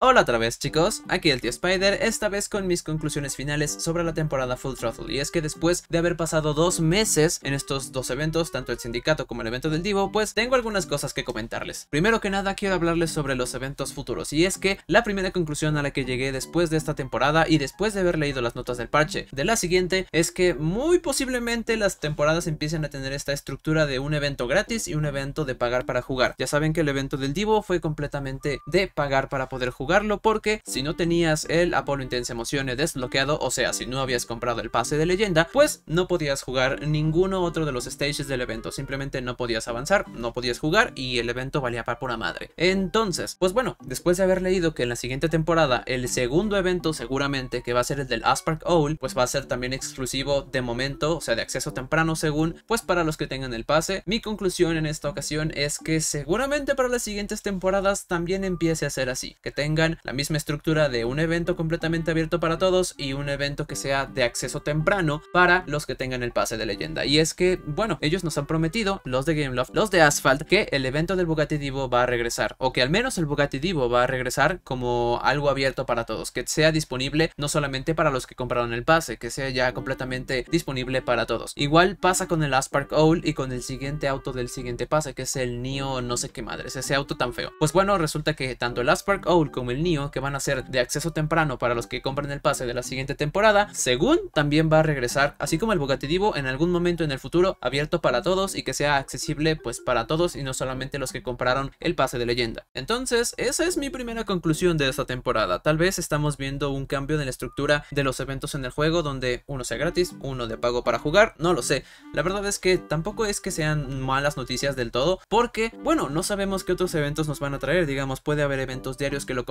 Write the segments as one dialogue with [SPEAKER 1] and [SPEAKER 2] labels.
[SPEAKER 1] Hola otra vez chicos, aquí el tío Spider, esta vez con mis conclusiones finales sobre la temporada Full Throttle y es que después de haber pasado dos meses en estos dos eventos, tanto el sindicato como el evento del Divo, pues tengo algunas cosas que comentarles. Primero que nada quiero hablarles sobre los eventos futuros y es que la primera conclusión a la que llegué después de esta temporada y después de haber leído las notas del parche de la siguiente es que muy posiblemente las temporadas empiecen a tener esta estructura de un evento gratis y un evento de pagar para jugar. Ya saben que el evento del Divo fue completamente de pagar para poder jugar jugarlo porque si no tenías el Apolo Intense Emociones desbloqueado, o sea, si no habías comprado el pase de leyenda, pues no podías jugar ninguno otro de los stages del evento, simplemente no podías avanzar, no podías jugar y el evento valía para pura madre. Entonces, pues bueno, después de haber leído que en la siguiente temporada el segundo evento seguramente que va a ser el del Aspark Owl, pues va a ser también exclusivo de momento, o sea, de acceso temprano según, pues para los que tengan el pase, mi conclusión en esta ocasión es que seguramente para las siguientes temporadas también empiece a ser así, que tenga la misma estructura de un evento completamente abierto para todos y un evento que sea de acceso temprano para los que tengan el pase de leyenda. Y es que, bueno, ellos nos han prometido, los de Game Gameloft, los de Asphalt, que el evento del Bugatti Divo va a regresar, o que al menos el Bugatti Divo va a regresar como algo abierto para todos, que sea disponible no solamente para los que compraron el pase, que sea ya completamente disponible para todos. Igual pasa con el Aspark Owl y con el siguiente auto del siguiente pase, que es el Neo no sé qué madres, ese auto tan feo. Pues bueno, resulta que tanto el Aspark Owl como el NIO, que van a ser de acceso temprano para los que compren el pase de la siguiente temporada, según también va a regresar, así como el Bugatti en algún momento en el futuro abierto para todos y que sea accesible pues para todos y no solamente los que compraron el pase de leyenda. Entonces, esa es mi primera conclusión de esta temporada. Tal vez estamos viendo un cambio en la estructura de los eventos en el juego donde uno sea gratis, uno de pago para jugar, no lo sé. La verdad es que tampoco es que sean malas noticias del todo, porque bueno, no sabemos qué otros eventos nos van a traer, digamos, puede haber eventos diarios que lo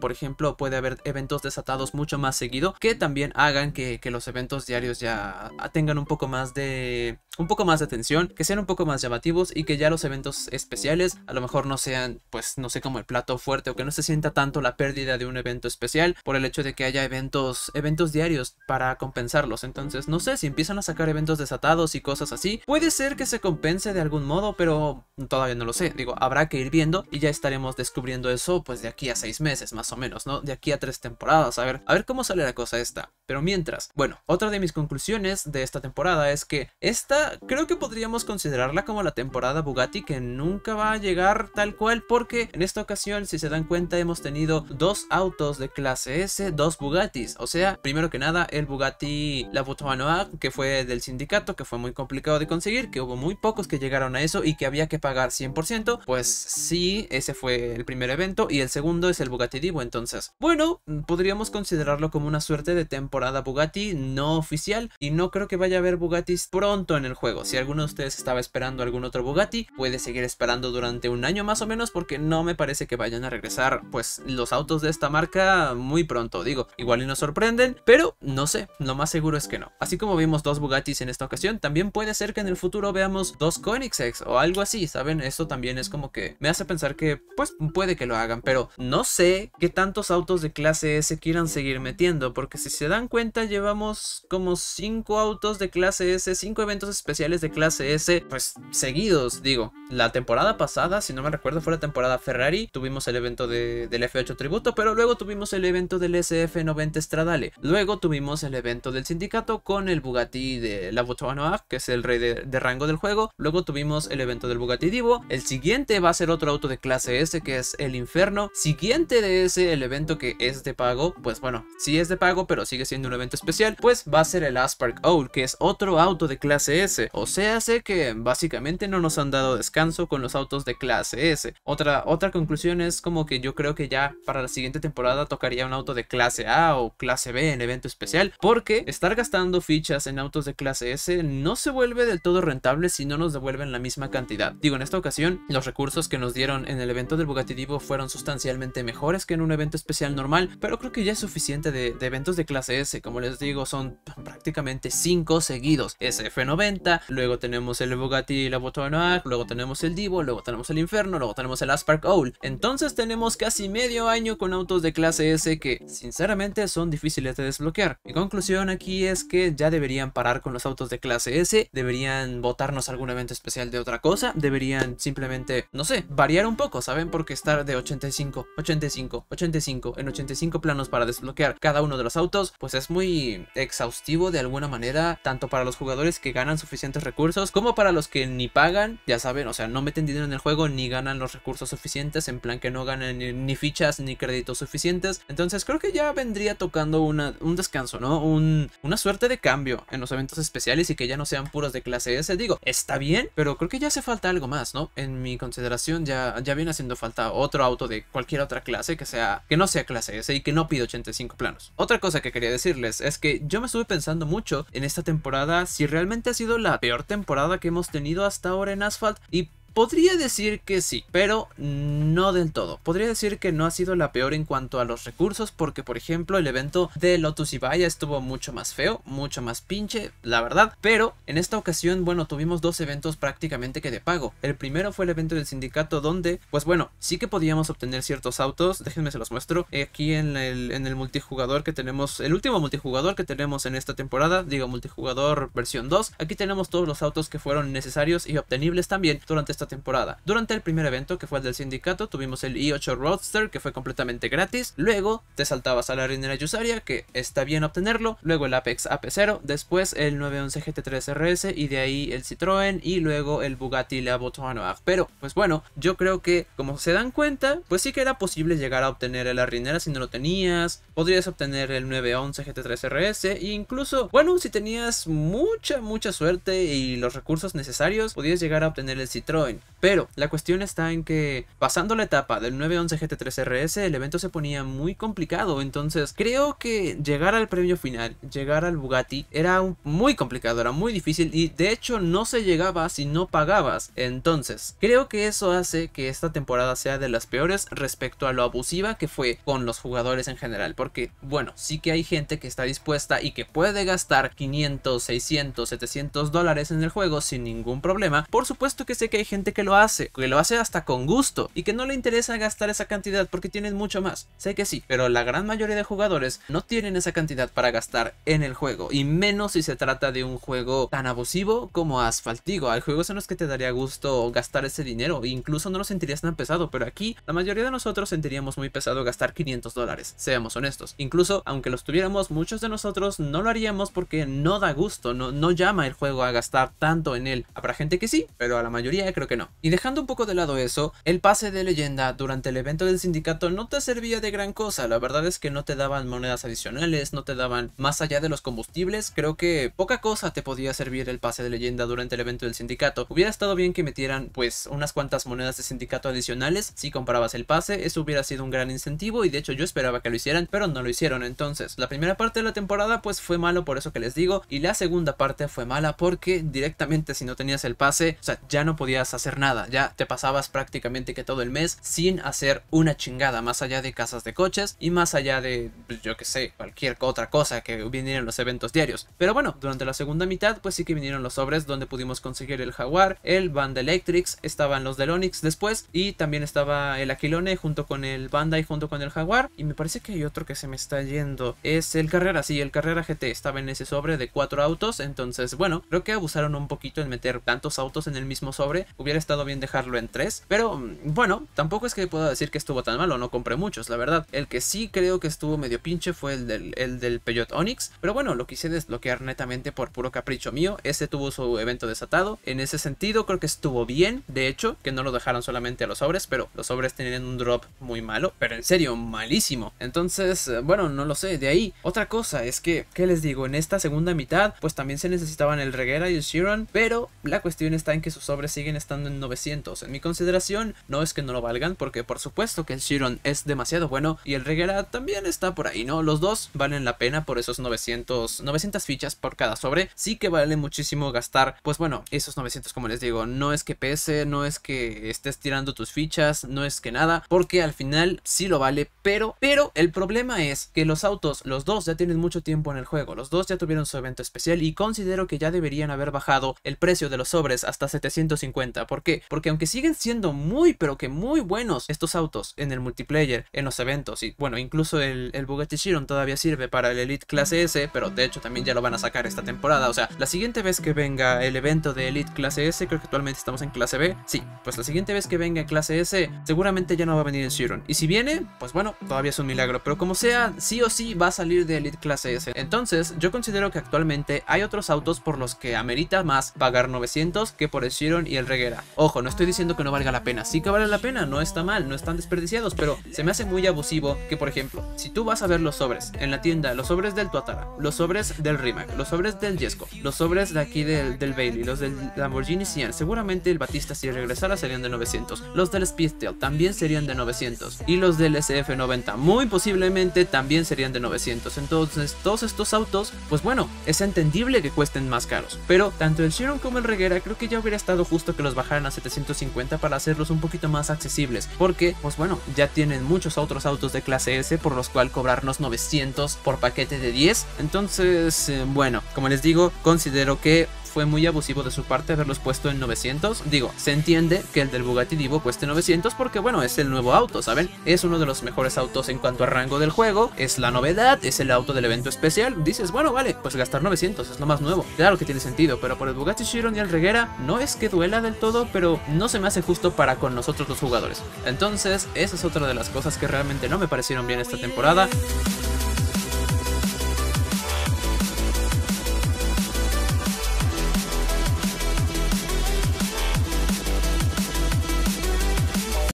[SPEAKER 1] por ejemplo, puede haber eventos desatados mucho más seguido que también hagan que, que los eventos diarios ya tengan un poco más de un poco más de atención, que sean un poco más llamativos y que ya los eventos especiales a lo mejor no sean, pues no sé, como el plato fuerte o que no se sienta tanto la pérdida de un evento especial por el hecho de que haya eventos, eventos diarios para compensarlos. Entonces, no sé, si empiezan a sacar eventos desatados y cosas así, puede ser que se compense de algún modo, pero todavía no lo sé. Digo, habrá que ir viendo y ya estaremos descubriendo eso pues de aquí a seis meses meses más o menos, ¿no? De aquí a tres temporadas, a ver, a ver cómo sale la cosa esta. Pero mientras, bueno, otra de mis conclusiones de esta temporada es que esta creo que podríamos considerarla como la temporada Bugatti que nunca va a llegar tal cual porque en esta ocasión, si se dan cuenta, hemos tenido dos autos de clase S, dos Bugattis. O sea, primero que nada, el Bugatti La Noir, que fue del sindicato, que fue muy complicado de conseguir, que hubo muy pocos que llegaron a eso y que había que pagar 100%, pues sí, ese fue el primer evento y el segundo es el Bugatti Bugatti Divo entonces. Bueno, podríamos considerarlo como una suerte de temporada Bugatti no oficial y no creo que vaya a haber Bugattis pronto en el juego. Si alguno de ustedes estaba esperando algún otro Bugatti, puede seguir esperando durante un año más o menos porque no me parece que vayan a regresar pues los autos de esta marca muy pronto. Digo, igual y nos sorprenden, pero no sé, lo más seguro es que no. Así como vimos dos Bugattis en esta ocasión, también puede ser que en el futuro veamos dos Koenigseggs, o algo así, ¿saben? Esto también es como que me hace pensar que pues puede que lo hagan, pero no sé que tantos autos de clase S quieran seguir metiendo, porque si se dan cuenta llevamos como 5 autos de clase S, 5 eventos especiales de clase S, pues seguidos, digo. La temporada pasada, si no me recuerdo, fue la temporada Ferrari, tuvimos el evento del F8 Tributo, pero luego tuvimos el evento del SF90 Stradale, luego tuvimos el evento del sindicato con el Bugatti de la Noir, que es el rey de, de rango del juego, luego tuvimos el evento del Bugatti Divo, el siguiente va a ser otro auto de clase S que es el Inferno, siguiente de ese, el evento que es de pago, pues bueno, si es de pago, pero sigue siendo un evento especial, pues va a ser el Aspark Owl, que es otro auto de clase S. O sea, sé que básicamente no nos han dado descanso con los autos de clase S. Otra, otra conclusión es como que yo creo que ya para la siguiente temporada tocaría un auto de clase A o clase B en evento especial, porque estar gastando fichas en autos de clase S no se vuelve del todo rentable si no nos devuelven la misma cantidad. Digo, en esta ocasión, los recursos que nos dieron en el evento del Bugatti Divo fueron sustancialmente mejores que en un evento especial normal, pero creo que ya es suficiente de, eventos de clase S, como les digo, son prácticamente 5 seguidos. SF90, luego tenemos el Bugatti la Botona, luego tenemos el Divo, luego tenemos el Inferno, luego tenemos el Aspark Owl. Entonces tenemos casi medio año con autos de clase S que sinceramente son difíciles de desbloquear. Mi conclusión aquí es que ya deberían parar con los autos de clase S, deberían votarnos algún evento especial de otra cosa, deberían simplemente, no sé, variar un poco, ¿saben? por qué estar de 85, 85 85, en 85 planos para desbloquear cada uno de los autos, pues es muy exhaustivo de alguna manera, tanto para los jugadores que ganan suficientes recursos, como para los que ni pagan, ya saben, o sea, no meten dinero en el juego, ni ganan los recursos suficientes, en plan que no ganen ni fichas ni créditos suficientes. Entonces creo que ya vendría tocando una, un descanso, ¿no? Un, una suerte de cambio en los eventos especiales y que ya no sean puros de clase S. Digo, está bien, pero creo que ya hace falta algo más, ¿no? En mi consideración ya, ya viene haciendo falta otro auto de cualquier otra clase que sea que no sea clase S y que no pido 85 planos. Otra cosa que quería decirles es que yo me estuve pensando mucho en esta temporada si realmente ha sido la peor temporada que hemos tenido hasta ahora en Asphalt y Podría decir que sí, pero no del todo. Podría decir que no ha sido la peor en cuanto a los recursos, porque por ejemplo el evento de Lotus y Vaya estuvo mucho más feo, mucho más pinche, la verdad. Pero en esta ocasión, bueno, tuvimos dos eventos prácticamente que de pago. El primero fue el evento del sindicato donde, pues bueno, sí que podíamos obtener ciertos autos, déjenme se los muestro, eh, aquí en el, en el multijugador que tenemos, el último multijugador que tenemos en esta temporada, digo multijugador versión 2, aquí tenemos todos los autos que fueron necesarios y obtenibles también durante este temporada. Durante el primer evento, que fue el del sindicato, tuvimos el i8 e Roadster, que fue completamente gratis. Luego te saltabas a la Rinera Yusaria, que está bien obtenerlo. Luego el Apex AP0, después el 911 GT3 RS y de ahí el Citroën y luego el Bugatti La Noir. Pero, pues bueno, yo creo que como se dan cuenta, pues sí que era posible llegar a obtener el Arrinera si no lo tenías. Podrías obtener el 911 GT3 RS e incluso, bueno, si tenías mucha, mucha suerte y los recursos necesarios, podías llegar a obtener el Citroën pero la cuestión está en que pasando la etapa del 911 GT3 RS el evento se ponía muy complicado, entonces creo que llegar al premio final, llegar al Bugatti era muy complicado, era muy difícil y de hecho no se llegaba si no pagabas. Entonces, creo que eso hace que esta temporada sea de las peores respecto a lo abusiva que fue con los jugadores en general, porque bueno, sí que hay gente que está dispuesta y que puede gastar 500, 600, 700 dólares en el juego sin ningún problema. Por supuesto que sé que hay gente que lo hace, que lo hace hasta con gusto y que no le interesa gastar esa cantidad porque tienen mucho más. Sé que sí, pero la gran mayoría de jugadores no tienen esa cantidad para gastar en el juego y menos si se trata de un juego tan abusivo como Asfaltigo. Hay juegos en los que te daría gusto gastar ese dinero, e incluso no lo sentirías tan pesado, pero aquí la mayoría de nosotros sentiríamos muy pesado gastar 500 dólares, seamos honestos. Incluso aunque los tuviéramos, muchos de nosotros no lo haríamos porque no da gusto, no, no llama el juego a gastar tanto en él. Habrá gente que sí, pero a la mayoría creo que no. Y dejando un poco de lado eso, el pase de leyenda durante el evento del sindicato no te servía de gran cosa, la verdad es que no te daban monedas adicionales, no te daban más allá de los combustibles, creo que poca cosa te podía servir el pase de leyenda durante el evento del sindicato. Hubiera estado bien que metieran pues unas cuantas monedas de sindicato adicionales si comprabas el pase, eso hubiera sido un gran incentivo y de hecho yo esperaba que lo hicieran, pero no lo hicieron entonces. La primera parte de la temporada pues fue malo por eso que les digo y la segunda parte fue mala porque directamente si no tenías el pase, o sea, ya no podías hacer hacer nada. Ya te pasabas prácticamente que todo el mes sin hacer una chingada, más allá de casas de coches y más allá de, pues, yo que sé, cualquier otra cosa que vinieran los eventos diarios. Pero bueno, durante la segunda mitad, pues sí que vinieron los sobres donde pudimos conseguir el Jaguar, el Banda Electrics, estaban los del después y también estaba el Aquilone junto con el Banda y junto con el Jaguar. Y me parece que hay otro que se me está yendo. Es el Carrera, sí, el Carrera GT estaba en ese sobre de cuatro autos. Entonces, bueno, creo que abusaron un poquito en meter tantos autos en el mismo sobre. Hubiera hubiera estado bien dejarlo en 3, pero mm, bueno, tampoco es que pueda decir que estuvo tan malo, no compré muchos, la verdad. El que sí creo que estuvo medio pinche fue el del, el del Onix, pero bueno, lo quise desbloquear netamente por puro capricho mío, ese tuvo su evento desatado, en ese sentido creo que estuvo bien, de hecho, que no lo dejaron solamente a los sobres, pero los sobres tenían un drop muy malo, pero en serio, malísimo. Entonces, eh, bueno, no lo sé, de ahí. Otra cosa es que, ¿qué les digo? En esta segunda mitad, pues también se necesitaban el Reguera y el Shiron, pero la cuestión está en que sus sobres siguen estando en 900. En mi consideración, no es que no lo valgan, porque por supuesto que el Shiron es demasiado bueno y el Regera también está por ahí, ¿no? Los dos valen la pena por esos 900, 900 fichas por cada sobre. Sí que vale muchísimo gastar, pues bueno, esos 900, como les digo, no es que pese, no es que estés tirando tus fichas, no es que nada, porque al final sí lo vale, pero, pero el problema es que los autos, los dos ya tienen mucho tiempo en el juego, los dos ya tuvieron su evento especial y considero que ya deberían haber bajado el precio de los sobres hasta 750 ¿Por qué? Porque aunque siguen siendo muy, pero que muy buenos estos autos en el multiplayer, en los eventos, y bueno, incluso el, Bugatti Chiron todavía sirve para el Elite Clase S, pero de hecho también ya lo van a sacar esta temporada. O sea, la siguiente vez que venga el evento de Elite Clase S, creo que actualmente estamos en clase B, sí, pues la siguiente vez que venga en clase S, seguramente ya no va a venir en Chiron. Y si viene, pues bueno, todavía es un milagro, pero como sea, sí o sí va a salir de Elite Clase S. Entonces, yo considero que actualmente hay otros autos por los que amerita más pagar 900 que por el Chiron y el Reggae Ojo, no estoy diciendo que no valga la pena. Sí que vale la pena, no está mal, no están desperdiciados, pero se me hace muy abusivo que, por ejemplo, si tú vas a ver los sobres en la tienda, los sobres del Tuatara, los sobres del Rimac, los sobres del Jesco, los sobres de aquí del, del Bailey, los del Lamborghini Sian, seguramente el Batista si regresara serían de 900. Los del Speedtail también serían de 900. Y los del SF90 muy posiblemente también serían de 900. Entonces, todos estos autos, pues bueno, es entendible que cuesten más caros. Pero tanto el Chiron como el Reguera creo que ya hubiera estado justo que los bajaran a 750 para hacerlos un poquito más accesibles, porque pues bueno, ya tienen muchos otros autos de clase S por los cual cobrarnos 900 por paquete de 10, entonces eh, bueno, como les digo, considero que fue muy abusivo de su parte haberlos puesto en 900. Digo, se entiende que el del Bugatti Divo cueste 900 porque, bueno, es el nuevo auto, ¿saben? Es uno de los mejores autos en cuanto a rango del juego, es la novedad, es el auto del evento especial. Dices, bueno, vale, pues gastar 900 es lo más nuevo. Claro que tiene sentido, pero por el Bugatti Chiron y el Reguera no es que duela del todo, pero no se me hace justo para con nosotros los jugadores. Entonces, esa es otra de las cosas que realmente no me parecieron bien esta temporada.